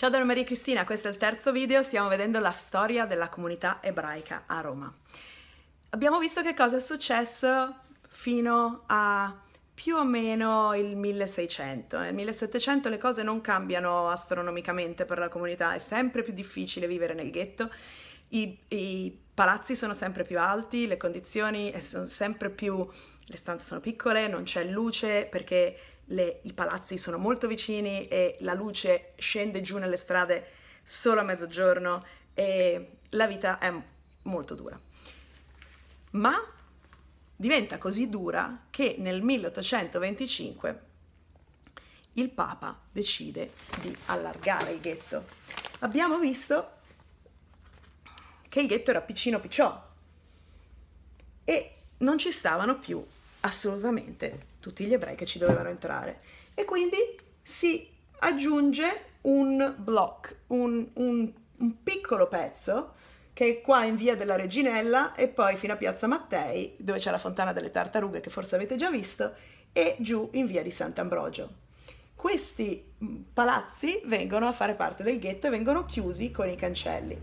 Ciao da Maria Cristina, questo è il terzo video, stiamo vedendo la storia della comunità ebraica a Roma. Abbiamo visto che cosa è successo fino a più o meno il 1600. Nel 1700 le cose non cambiano astronomicamente per la comunità, è sempre più difficile vivere nel ghetto, i, i palazzi sono sempre più alti, le condizioni sono sempre più... le stanze sono piccole, non c'è luce perché le, i palazzi sono molto vicini e la luce scende giù nelle strade solo a mezzogiorno e la vita è molto dura. Ma diventa così dura che nel 1825 il Papa decide di allargare il ghetto. Abbiamo visto che il ghetto era piccino picciò e non ci stavano più assolutamente tutti gli ebrei che ci dovevano entrare. E quindi si aggiunge un block, un, un, un piccolo pezzo che è qua in via della Reginella e poi fino a piazza Mattei, dove c'è la fontana delle tartarughe che forse avete già visto, e giù in via di Sant'Ambrogio. Questi mm, palazzi vengono a fare parte del ghetto e vengono chiusi con i cancelli.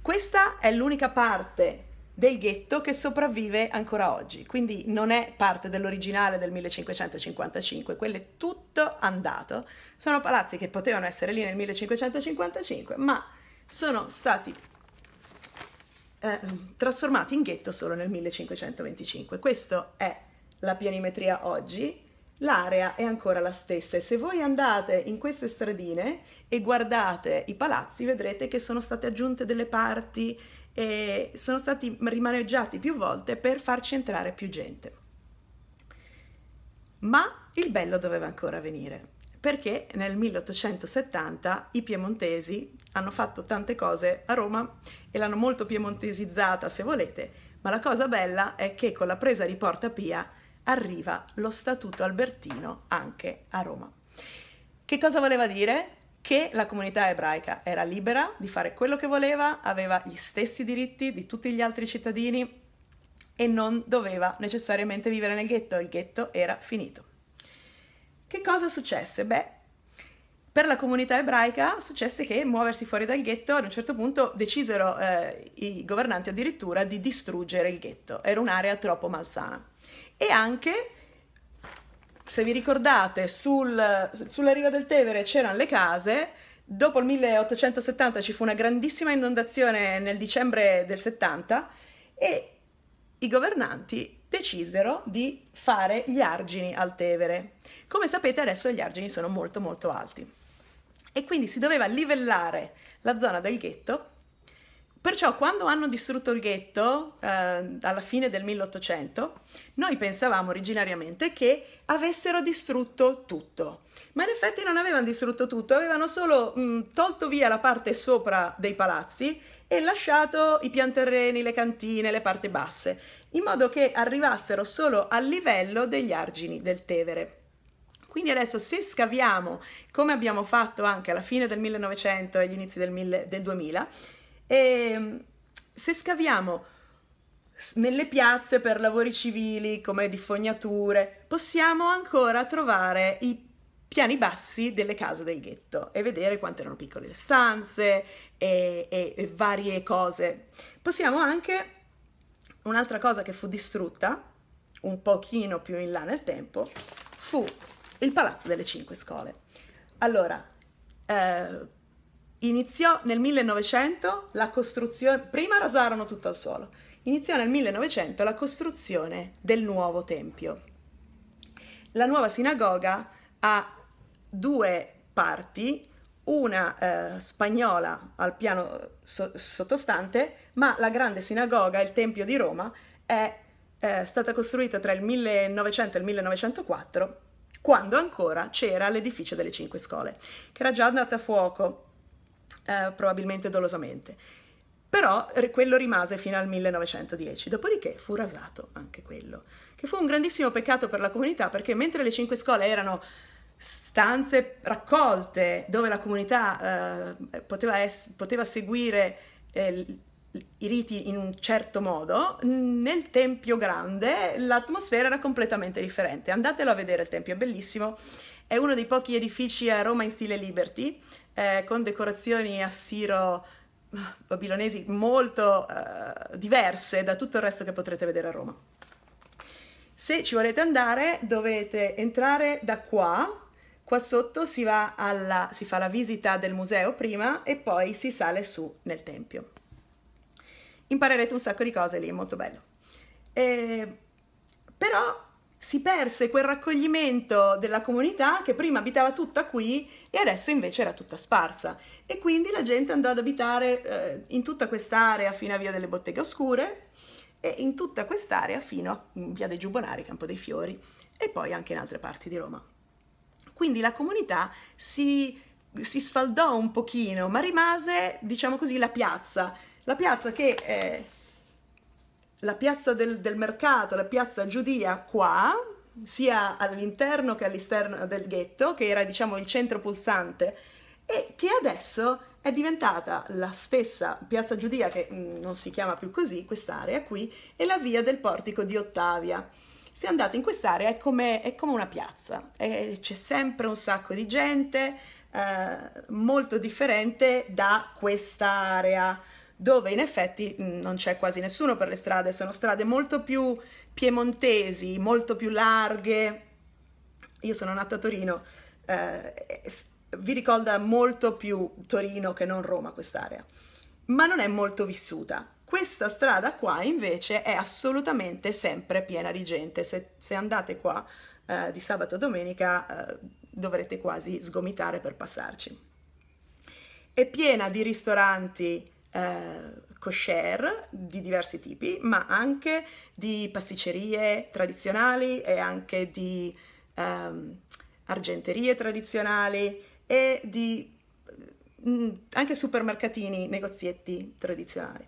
Questa è l'unica parte del ghetto che sopravvive ancora oggi, quindi non è parte dell'originale del 1555, quello è tutto andato, sono palazzi che potevano essere lì nel 1555, ma sono stati eh, trasformati in ghetto solo nel 1525. Questa è la pianimetria oggi, l'area è ancora la stessa e se voi andate in queste stradine e guardate i palazzi vedrete che sono state aggiunte delle parti e sono stati rimaneggiati più volte per farci entrare più gente. Ma il bello doveva ancora venire, perché nel 1870 i piemontesi hanno fatto tante cose a Roma e l'hanno molto piemontesizzata, se volete, ma la cosa bella è che con la presa di Porta Pia arriva lo Statuto Albertino anche a Roma. Che cosa voleva dire? che la comunità ebraica era libera di fare quello che voleva, aveva gli stessi diritti di tutti gli altri cittadini e non doveva necessariamente vivere nel ghetto, il ghetto era finito. Che cosa successe? Beh, per la comunità ebraica successe che muoversi fuori dal ghetto ad un certo punto decisero eh, i governanti addirittura di distruggere il ghetto, era un'area troppo malsana. E anche se vi ricordate, sul, sulla riva del Tevere c'erano le case, dopo il 1870 ci fu una grandissima inondazione nel dicembre del 70 e i governanti decisero di fare gli argini al Tevere. Come sapete adesso gli argini sono molto molto alti e quindi si doveva livellare la zona del ghetto Perciò quando hanno distrutto il ghetto eh, alla fine del 1800, noi pensavamo originariamente che avessero distrutto tutto, ma in effetti non avevano distrutto tutto, avevano solo mh, mm, tolto via la parte sopra dei palazzi e lasciato i pianterreni, le cantine, le parti basse, in modo che arrivassero solo al livello degli argini del Tevere. Quindi adesso se scaviamo, come abbiamo fatto anche alla fine del 1900 e agli inizi del, mille, del 2000, e ehm, se scaviamo nelle piazze per lavori civili come di fognature, possiamo ancora trovare i piani bassi delle case del ghetto e vedere quante erano piccole le stanze e, e, e varie cose. Possiamo anche, un'altra cosa che fu distrutta un pochino più in là nel tempo, fu il Palazzo delle Cinque scuole. Allora, eh, Iniziò nel 1900 la costruzione, prima rasarono tutto al suolo, iniziò nel 1900 la costruzione del nuovo tempio. La nuova sinagoga ha due parti, una eh, spagnola al piano so sottostante, ma la grande sinagoga, il Tempio di Roma, è eh, stata costruita tra il 1900 e il 1904, quando ancora c'era l'edificio delle Cinque scuole, che era già andata a fuoco eh, probabilmente dolosamente. Però quello rimase fino al 1910, dopodiché fu rasato anche quello, che fu un grandissimo peccato per la comunità perché mentre le cinque scuole erano stanze raccolte dove la comunità eh, poteva, poteva, seguire eh, i riti in un certo modo, nel Tempio Grande l'atmosfera era completamente differente. Andatelo a vedere il Tempio, è bellissimo è uno dei pochi edifici a Roma in stile Liberty, eh, con decorazioni a Siro eh, babilonesi molto eh, diverse da tutto il resto che potrete vedere a Roma. Se ci volete andare dovete entrare da qua, qua sotto si, alla, si fa la visita del museo prima e poi si sale su nel tempio. Imparerete un sacco di cose lì, è molto bello. E, eh, però si perse quel raccoglimento della comunità che prima abitava tutta qui e adesso invece era tutta sparsa e quindi la gente andò ad abitare eh, in tutta quest'area fino a Via delle Botteghe Oscure e in tutta quest'area fino a Via dei Giubonari, Campo dei Fiori e poi anche in altre parti di Roma. Quindi la comunità si, si sfaldò un pochino, ma rimase, diciamo così, la piazza, la piazza che eh, la piazza del, del mercato, la piazza Giudia qua, sia all'interno che all'esterno del ghetto, che era diciamo il centro pulsante, e che adesso è diventata la stessa piazza Giudia, che mm, non si chiama più così, quest'area qui, e la via del portico di Ottavia. Se andate in quest'area è come, è come una piazza, c'è sempre un sacco di gente, eh, molto differente da quest'area dove in effetti mm, non c'è quasi nessuno per le strade, sono strade molto più piemontesi, molto più larghe. Io sono nata a Torino, eh, vi ricorda molto più Torino che non Roma quest'area, ma non è molto vissuta. Questa strada qua invece è assolutamente sempre piena di gente, se, se andate qua eh, di sabato a domenica eh, dovrete quasi sgomitare per passarci. È piena di ristoranti, eh, kosher di diversi tipi, ma anche di pasticcerie tradizionali e anche di ehm, argenterie tradizionali e di mh, mm, anche supermercatini, negozietti tradizionali.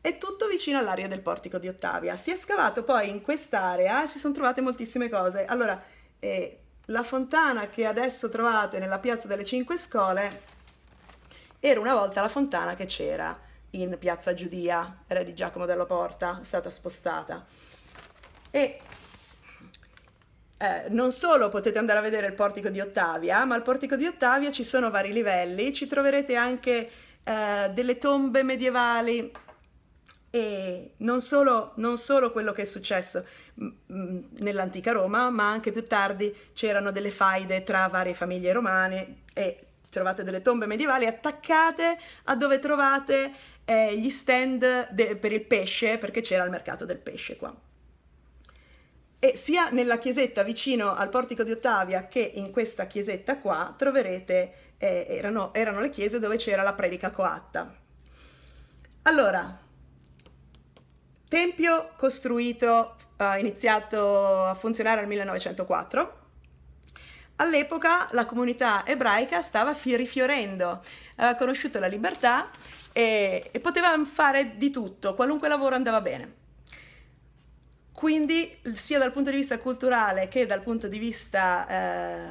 È tutto vicino all'area del portico di Ottavia. Si è scavato poi in quest'area e si sono trovate moltissime cose. Allora, eh, la fontana che adesso trovate nella piazza delle Cinque Scuole era una volta la fontana che c'era in Piazza Giudia, era di Giacomo della Porta, è stata spostata. E eh, non solo potete andare a vedere il portico di Ottavia, ma al portico di Ottavia ci sono vari livelli, ci troverete anche eh, delle tombe medievali e non solo, non solo quello che è successo mm, mm, nell'antica Roma, ma anche più tardi c'erano delle faide tra varie famiglie romane e trovate delle tombe medievali attaccate a dove trovate eh, gli stand de- per il pesce, perché c'era il mercato del pesce qua. E sia nella chiesetta vicino al portico di Ottavia che in questa chiesetta qua troverete, eh, erano, erano le chiese dove c'era la predica coatta. Allora, tempio costruito, eh, iniziato a funzionare nel 1904, All'epoca la comunità ebraica stava rifiorendo, aveva conosciuto la libertà e, e poteva fare di tutto, qualunque lavoro andava bene. Quindi sia dal punto di vista culturale che dal punto di vista eh,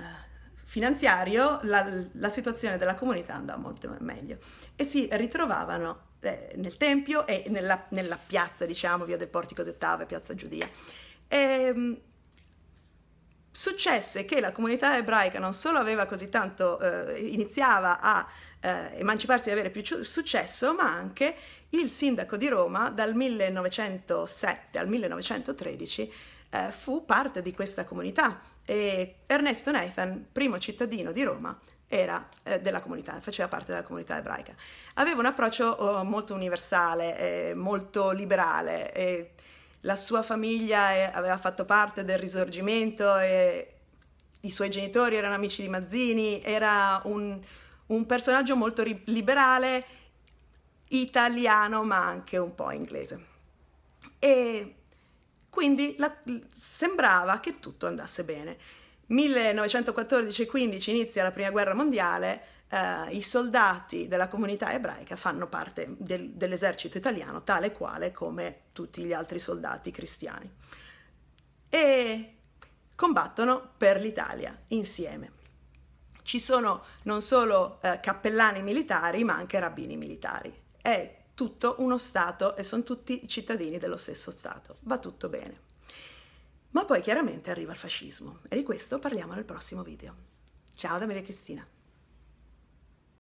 finanziario la, la, situazione della comunità andava molto meglio e si ritrovavano eh, nel Tempio e nella, nella piazza, diciamo, via del Portico d'Ottava, e piazza Giudia. E, ehm, successe che la comunità ebraica non solo aveva così tanto, eh, iniziava a eh, emanciparsi e avere più successo, ma anche il sindaco di Roma dal 1907 al 1913 eh, fu parte di questa comunità e Ernesto Nathan, primo cittadino di Roma, era eh, della comunità, faceva parte della comunità ebraica. Aveva un approccio oh, molto universale, eh, molto liberale la sua famiglia è, aveva fatto parte del risorgimento e i suoi genitori erano amici di Mazzini, era un, un personaggio molto liberale, italiano ma anche un po' inglese. E quindi la, sembrava che tutto andasse bene. 1914-15 inizia la prima guerra mondiale, eh, i soldati della comunità ebraica fanno parte del, dell'esercito italiano tale e quale come tutti gli altri soldati cristiani e combattono per l'Italia insieme. Ci sono non solo eh, cappellani militari ma anche rabbini militari. È tutto uno Stato e sono tutti cittadini dello stesso Stato. Va tutto bene. Ma poi chiaramente arriva il fascismo e di questo parliamo nel prossimo video. Ciao da Maria Cristina.